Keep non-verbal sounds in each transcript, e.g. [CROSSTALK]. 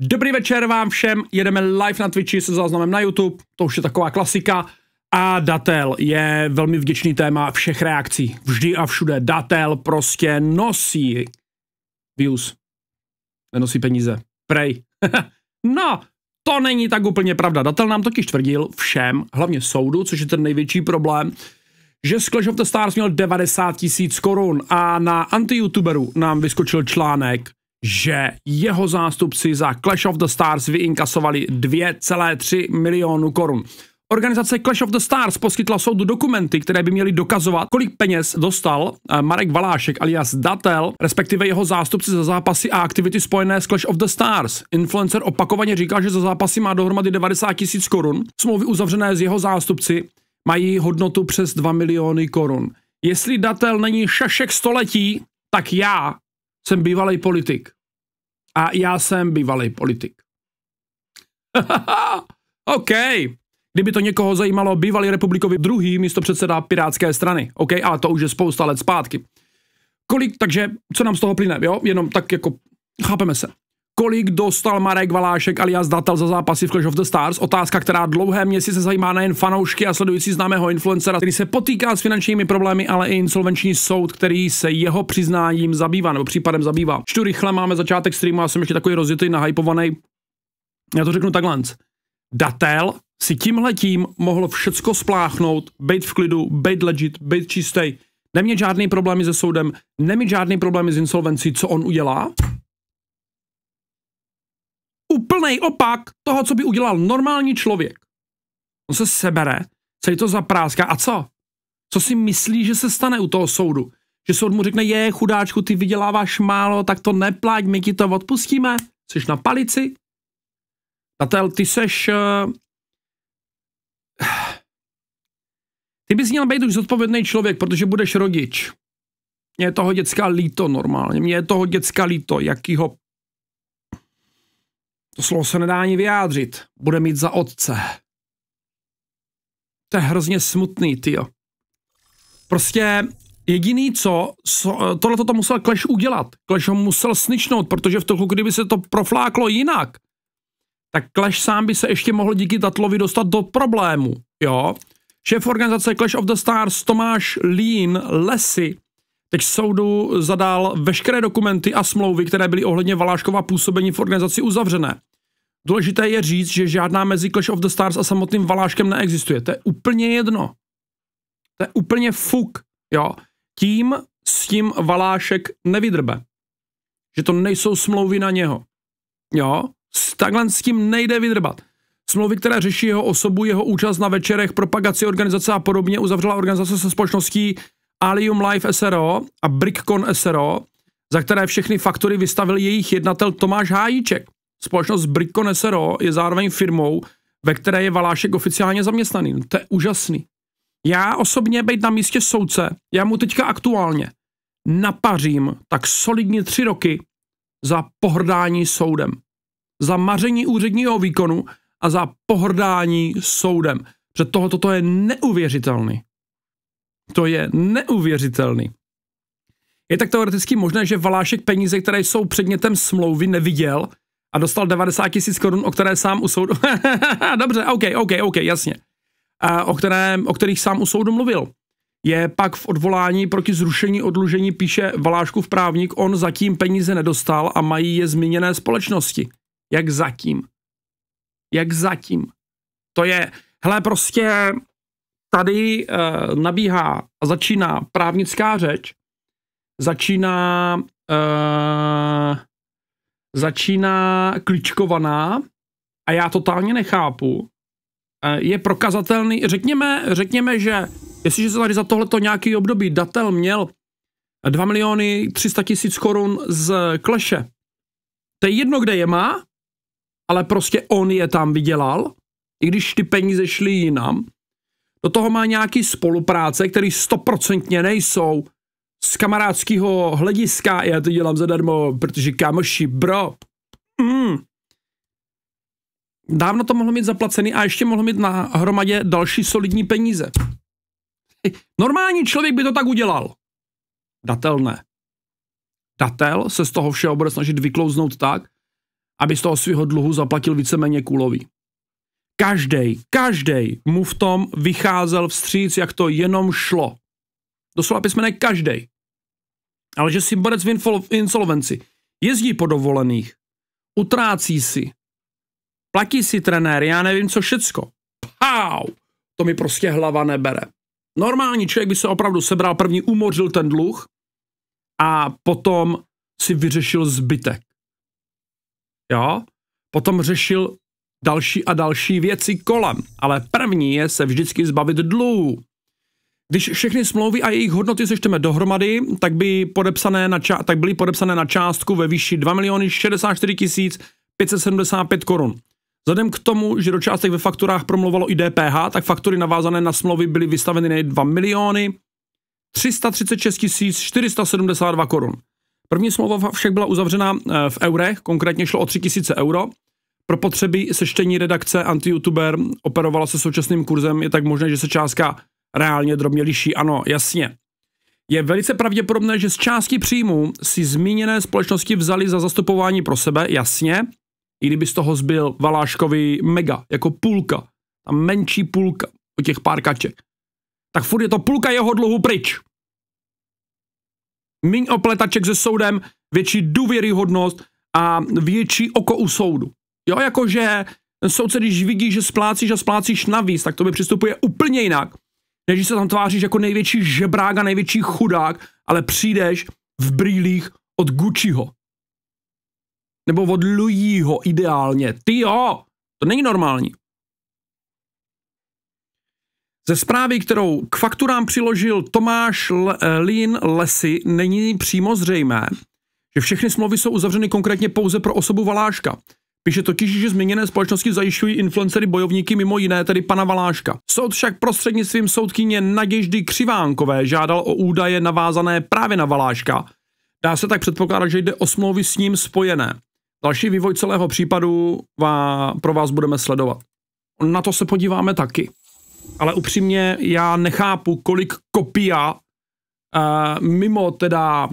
Dobrý večer vám všem, jedeme live na Twitchi se záznamem na YouTube, to už je taková klasika. A datel je velmi vděčný téma všech reakcí. Vždy a všude datel prostě nosí views. Nenosí peníze. Prej. [LAUGHS] no, to není tak úplně pravda. Datel nám totiž tvrdil všem, hlavně soudu, což je ten největší problém, že z Clash of the Stars měl 90 tisíc korun a na anti-youtuberu nám vyskočil článek že jeho zástupci za Clash of the Stars vyinkasovali 2,3 milionu korun. Organizace Clash of the Stars poskytla soudu dokumenty, které by měly dokazovat, kolik peněz dostal eh, Marek Valášek alias Datel, respektive jeho zástupci za zápasy a aktivity spojené s Clash of the Stars. Influencer opakovaně říká, že za zápasy má dohromady 90 tisíc korun. Smlouvy uzavřené s jeho zástupci mají hodnotu přes 2 miliony korun. Jestli Datel není šašek století, tak já jsem bývalý politik a já jsem bývalý politik. [LAUGHS] OK. Kdyby to někoho zajímalo, bývalý republikový druhý místo předseda Pirátské strany. OK, ale to už je spousta let zpátky. Kolik, takže co nám z toho plyne, jo? Jenom tak jako chápeme se. Kolik dostal Marek Valášek alias Datel za zápasy v Clash of the Stars? Otázka, která dlouhé měsíce zajímá nejen fanoušky a sledující známého influencera, který se potýká s finančními problémy, ale i insolvenční soud, který se jeho přiznáním zabývá nebo případem zabývá. Čtu rychle, máme začátek streamu, a jsem ještě takový rozjetý, nahypovaný. Já to řeknu takhle. Datel si tímhle tím mohl všecko spláchnout, být v klidu, být legit, být čistý, nemět žádný problémy se soudem, nemít žádný problémy s insolvencí, co on udělá? úplný opak toho, co by udělal normální člověk. On se sebere, celý to zapráská a co? Co si myslí, že se stane u toho soudu? Že soud mu řekne, je chudáčku, ty vyděláváš málo, tak to neplať, my ti to odpustíme, jsi na palici. Tatel, ty seš... Uh... [SIGHS] Ty bys měl být už zodpovědný člověk, protože budeš rodič. Mně je toho děcka líto normálně, mně je toho děcka líto, jakýho to slovo se nedá ani vyjádřit. Bude mít za otce. To je hrozně smutný, ty. Prostě jediný co, so, tohle to musel Kleš udělat. Kleš ho musel sničnout, protože v toho, kdyby se to profláklo jinak, tak Kleš sám by se ještě mohl díky Tatlovi dostat do problému, jo. Šéf organizace Clash of the Stars Tomáš Lín Lesy Teď soudu zadal veškeré dokumenty a smlouvy, které byly ohledně Valáškova působení v organizaci uzavřené. Důležité je říct, že žádná mezi Clash of the Stars a samotným Valáškem neexistuje. To je úplně jedno. To je úplně fuk, jo. Tím s tím Valášek nevydrbe. Že to nejsou smlouvy na něho. Jo, takhle s tím nejde vydrbat. Smlouvy, které řeší jeho osobu, jeho účast na večerech, propagaci organizace a podobně, uzavřela organizace se společností Alium Life SRO a Brickcon SRO, za které všechny faktory vystavil jejich jednatel Tomáš Hájíček. Společnost Brickcon SRO je zároveň firmou, ve které je Valášek oficiálně zaměstnaný. No, to je úžasný. Já osobně být na místě soudce, já mu teďka aktuálně napařím tak solidně tři roky za pohrdání soudem. Za maření úředního výkonu a za pohrdání soudem. Protože tohoto toto je neuvěřitelný. To je neuvěřitelný. Je tak teoreticky možné, že Valášek peníze, které jsou předmětem smlouvy, neviděl a dostal 90 tisíc korun, o které sám u soudu... [LAUGHS] Dobře, OK, OK, OK, jasně. A o, kterém, o kterých sám u soudu mluvil. Je pak v odvolání proti zrušení odlužení píše Valášku v právník, on zatím peníze nedostal a mají je zmíněné společnosti. Jak zatím? Jak zatím? To je, hele, prostě tady e, nabíhá a začíná právnická řeč, začíná e, začíná kličkovaná a já totálně nechápu. E, je prokazatelný, řekněme, řekněme, že jestliže se tady za tohleto nějaký období datel měl 2 miliony 300 tisíc korun z kleše, to je jedno, kde je má, ale prostě on je tam vydělal, i když ty peníze šly jinam, do toho má nějaký spolupráce, které stoprocentně nejsou z kamarádského hlediska, já to dělám zadarmo, protože kamoši, bro, mm. dávno to mohlo mít zaplacený a ještě mohlo mít na hromadě další solidní peníze. Normální člověk by to tak udělal. Datel ne. Datel se z toho všeho bude snažit vyklouznout tak, aby z toho svého dluhu zaplatil víceméně kůlový. Každý, každý mu v tom vycházel vstříc, jak to jenom šlo. Doslova písmene každý. Ale že si borec v insolvenci jezdí po dovolených, utrácí si, platí si trenér, já nevím co všecko. Pau! To mi prostě hlava nebere. Normální člověk by se opravdu sebral, první umořil ten dluh a potom si vyřešil zbytek. Jo? Potom řešil další a další věci kolem, ale první je se vždycky zbavit dluhů. Když všechny smlouvy a jejich hodnoty sešteme dohromady, tak, by podepsané na ča- tak byly podepsané na částku ve výši 2 miliony 64 tisíc 575 korun. Vzhledem k tomu, že do částek ve fakturách promluvalo i DPH, tak faktury navázané na smlouvy byly vystaveny na 2 miliony 336 472 korun. První smlouva však byla uzavřena eh, v eurech, konkrétně šlo o 3000 euro, pro potřeby sečtení redakce AntiYouTuber operovala se současným kurzem, je tak možné, že se částka reálně drobně liší. Ano, jasně. Je velice pravděpodobné, že z části příjmu si zmíněné společnosti vzali za zastupování pro sebe, jasně, i kdyby z toho zbyl Valáškovi mega, jako půlka, ta menší půlka o těch pár kaček, tak furt je to půlka jeho dluhu pryč. Míň opletaček se soudem, větší důvěryhodnost a větší oko u soudu. Jo, jakože soudce, když vidí, že splácíš a splácíš navíc, tak to by přistupuje úplně jinak, než když se tam tváříš jako největší žebrák a největší chudák, ale přijdeš v brýlích od Gucciho. Nebo od Louisho ideálně. Ty jo, to není normální. Ze zprávy, kterou k fakturám přiložil Tomáš Lín eh, Lesy, není přímo zřejmé, že všechny smlouvy jsou uzavřeny konkrétně pouze pro osobu Valáška. Píše totiž, že změněné společnosti zajišťují influencery bojovníky mimo jiné, tedy pana Valáška. Soud však prostřednictvím soudkyně Naděždy Křivánkové žádal o údaje navázané právě na Valáška. Dá se tak předpokládat, že jde o smlouvy s ním spojené. Další vývoj celého případu vá, pro vás budeme sledovat. Na to se podíváme taky. Ale upřímně já nechápu, kolik kopia uh, mimo teda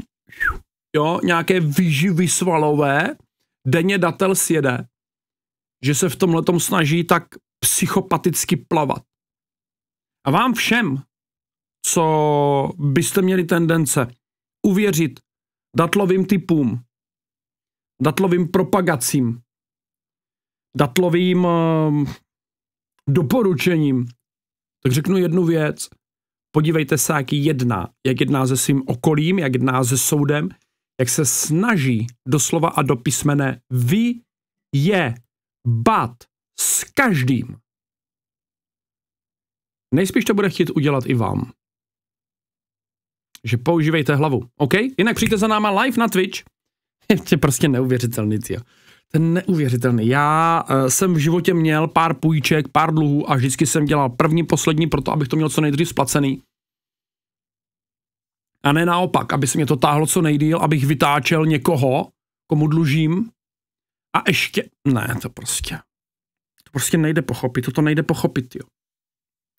jo, nějaké výživy svalové, denně datel sjede, že se v tom letom snaží tak psychopaticky plavat. A vám všem, co byste měli tendence uvěřit datlovým typům, datlovým propagacím, datlovým uh, doporučením, tak řeknu jednu věc. Podívejte se, jak jedná. Jak jedná se svým okolím, jak jedná se soudem, jak se snaží doslova a do písmene vy je bat s každým. Nejspíš to bude chtít udělat i vám. Že používejte hlavu, OK? Jinak přijďte za náma live na Twitch. [LAUGHS] Je to prostě neuvěřitelný, tě. To je neuvěřitelný. Já uh, jsem v životě měl pár půjček, pár dluhů a vždycky jsem dělal první, poslední, proto abych to měl co nejdřív splacený a ne naopak, aby se mě to táhlo co nejdíl, abych vytáčel někoho, komu dlužím a ještě, ne, to prostě, to prostě nejde pochopit, to to nejde pochopit, jo.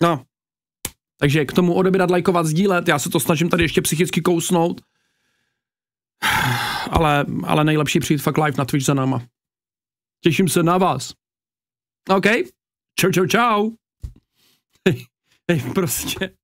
No, takže k tomu odebírat, lajkovat, sdílet, já se to snažím tady ještě psychicky kousnout, [SIGHS] ale, ale nejlepší přijít fakt live na Twitch za náma. Těším se na vás. OK? Čau, čau, čau. [LAUGHS] prostě.